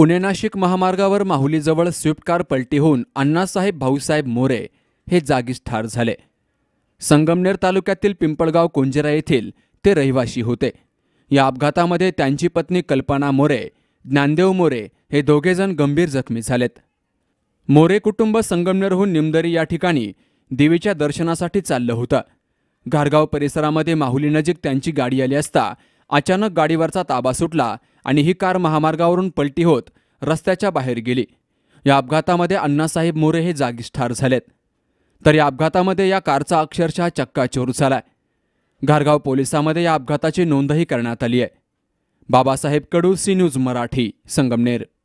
पुणे नाशिक महामार्गावर माहुलीजवळ Swift car पलटी होऊन अण्णासाहेब भाऊसाहेब मोरे हे जागीच ठार झाले संगमनेर तालुक्यातील पिंपळगाव कोंजेरा येथील ते रहिवाशी होते या अपघातामध्ये त्यांची पत्नी कल्पना मोरे ज्ञानदेव मोरे हे दोघेजण गंभीर जखमी झालेत मोरे कुटुंब संगमनेरहून निमदरी या ठिकाणी देवीच्या दर्शनासाठी चाललं होतं घारगाव परिसरामध्ये माहुलीनजीक त्यांची गाडी आली असता अचानक गाडीवरचा ताबा सुटला आणि ही कार महामार्गावरून पलटी होत रस्त्याच्या बाहेर गेली या अपघातामध्ये अण्णासाहेब मोरे हे जागीच ठार झालेत तर या अपघातामध्ये या कारचा अक्षरशः चक्काचूर झालाय घारगाव पोलिसामध्ये या अपघाताची नोंदही करण्यात आली आहे बाबासाहेब कडू सी न्यूज मराठी संगमनेर